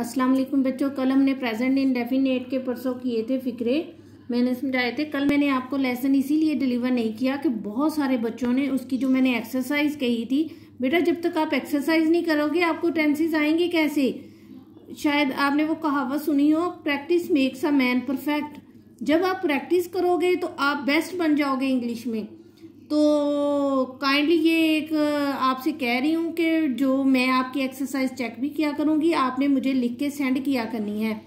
अस्सलाम वालेकुम बच्चों कल हमने प्रेजेंट डेफिनेट के परसों किए थे फिक्रे मैंने समझाए थे कल मैंने आपको लेसन इसीलिए डिलीवर नहीं किया कि बहुत सारे बच्चों ने उसकी जो मैंने एक्सरसाइज कही थी बेटा जब तक आप एक्सरसाइज नहीं करोगे आपको टेंसेज आएंगे कैसे शायद आपने वो कहावत सुनी हो practice makes a man perfect जब आप प्रैक्टिस करोगे तो आप बेस्ट बन जाओगे इंग्लिश में तो काइंडली ये एक आपसे कह रही हूँ कि जो मैं आपकी एक्सरसाइज चेक भी किया करूँगी आपने मुझे लिख के सेंड किया करनी है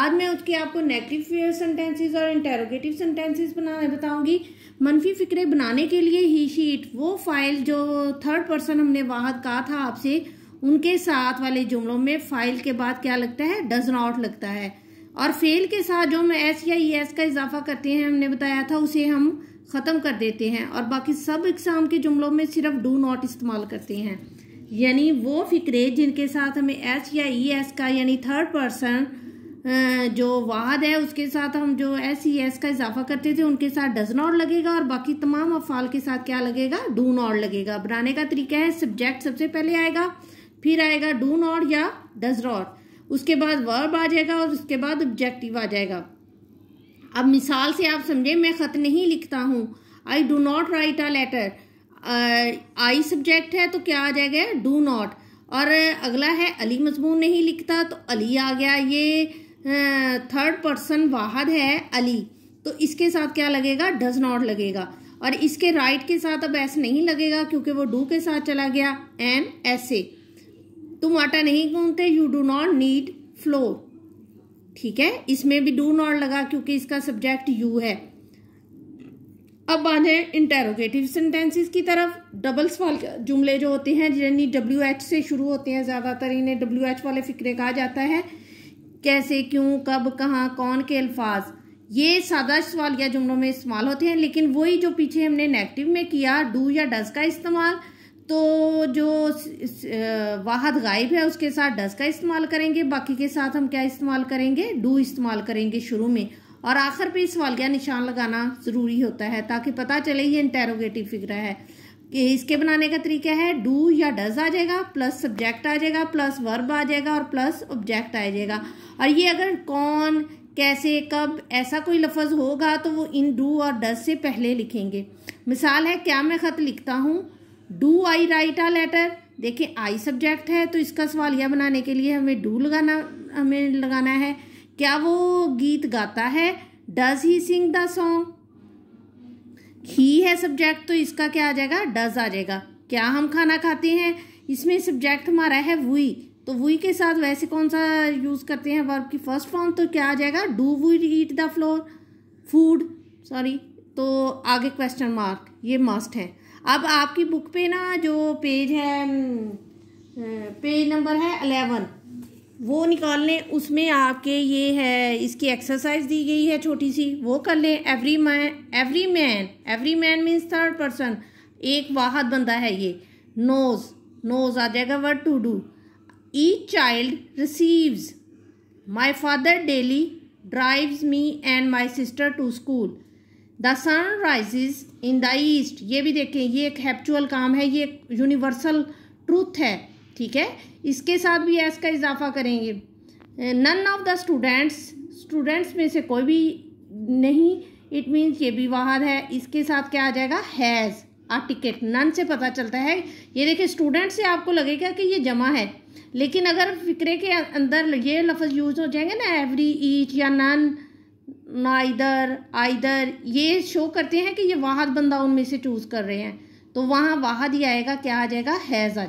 आज मैं उसके आपको नेगेटिव सेंटेंसेस और इंटेरोगेटिव सेंटेंसेस बनाने बताऊंगी मनफी फिक्रे बनाने के लिए ही शीट वो फाइल जो थर्ड पर्सन हमने वाहद कहा था आपसे उनके साथ वाले जुमलों में फाइल के बाद क्या लगता है डज नॉट लगता है और फेल के साथ जो हम एस या ई एस का इजाफा करते हैं हमने बताया था उसे हम ख़त्म कर देते हैं और बाकी सब एग्ज़ाम के जुमलों में सिर्फ डू नॉट इस्तेमाल करते हैं यानी वो फ़िक्रे जिनके साथ हमें एस या ई e, एस का यानी थर्ड पर्सन जो वाहद है उसके साथ हम जो एस ई एस का इजाफा करते थे उनके साथ डज नॉट लगेगा और बाकी तमाम अफाल के साथ क्या लगेगा डू नॉट लगेगा बनाने का तरीका है सब्जेक्ट सबसे पहले आएगा फिर आएगा डू नॉट या डज नॉट उसके बाद वर्ब आ जाएगा और उसके बाद ऑब्जेक्टिव आ जाएगा अब मिसाल से आप समझें मैं ख़त नहीं लिखता हूँ I do not write a letter I subject है तो क्या आ जाएगा डू नॉट और अगला है अली मजमून नहीं लिखता तो अली आ गया ये थर्ड पर्सन वाहद है अली तो इसके साथ क्या लगेगा डज नॉट लगेगा और इसके राइट के साथ अब ऐसा नहीं लगेगा क्योंकि वो डू के साथ चला गया एन ऐसे तुम आटा नहीं गूंथते you do not knead flour ठीक है इसमें भी डू नॉट लगा क्योंकि इसका सब्जेक्ट यू है अब है इंटेरोगेटिव सेंटेंसेस की तरफ डबल सवाल जुमले जो होते हैं जिन्हें डब्ल्यू एच से शुरू होते हैं ज़्यादातर इन्हें डब्ल्यू एच वाले फिक्रे कहा जाता है कैसे क्यों कब कहाँ कौन के अल्फाज ये सादा सवाल या जुमलों में इस्तेमाल होते हैं लेकिन वही जो पीछे हमने नेगेटिव में किया डू या डज का इस्तेमाल तो जो वाहद गायब है उसके साथ डस का इस्तेमाल करेंगे बाकी के साथ हम क्या इस्तेमाल करेंगे डू इस्तेमाल करेंगे शुरू में और आखिर पे इस क्या निशान लगाना ज़रूरी होता है ताकि पता चले ये इंटेरोगेटिव फिगर है कि इसके बनाने का तरीका है डू या डज आ जाएगा प्लस सब्जेक्ट आ जाएगा प्लस वर्ब आ जाएगा और प्लस ऑब्जेक्ट आ जाएगा और ये अगर कौन कैसे कब ऐसा कोई लफज होगा तो वो इन डू और डज से पहले लिखेंगे मिसाल है क्या मैं ख़त लिखता हूँ do I write a letter देखिए आई सब्जेक्ट है तो इसका सवाल यह बनाने के लिए हमें डू लगाना हमें लगाना है क्या वो गीत गाता है does he sing the song he है सब्जेक्ट तो इसका क्या आ जाएगा डज आ जाएगा क्या हम खाना खाते हैं इसमें सब्जेक्ट हमारा है वुई तो वुई के साथ वैसे कौन सा यूज़ करते हैं वर्ब की फर्स्ट फॉर्म तो क्या आ जाएगा do we eat the floor food sorry तो आगे क्वेश्चन मार्क ये मस्ट है अब आपकी बुक पे ना जो पेज है पेज नंबर है अलेवन वो निकाल लें उसमें आपके ये है इसकी एक्सरसाइज दी गई है छोटी सी वो कर लें every man every man every man means third person एक वाहद बंदा है ये नोज नोज आ जाएगा word to do each child receives my father daily drives me and my sister to school the sun rises in the east ये भी देखें ये एक हैप्चुअल काम है ये एक यूनिवर्सल ट्रूथ है ठीक है इसके साथ भी एस का इजाफा करेंगे none of the students students में से कोई भी नहीं इट मीन्स ये भी वाहर है इसके साथ क्या आ जाएगा हैज़ आ टिकट नन से पता चलता है ये देखिए स्टूडेंट से आपको लगेगा कि ये जमा है लेकिन अगर फिक्रे के अंदर ये लफ्ज़ यूज़ हो जाएंगे ना एवरी ईच या नन नाइदर आइदर ये शो करते हैं कि ये वाहद बंदा उनमें से चूज़ कर रहे हैं तो वहाँ वाहद ही आएगा क्या आ जाएगा हैज़ आ जाएगा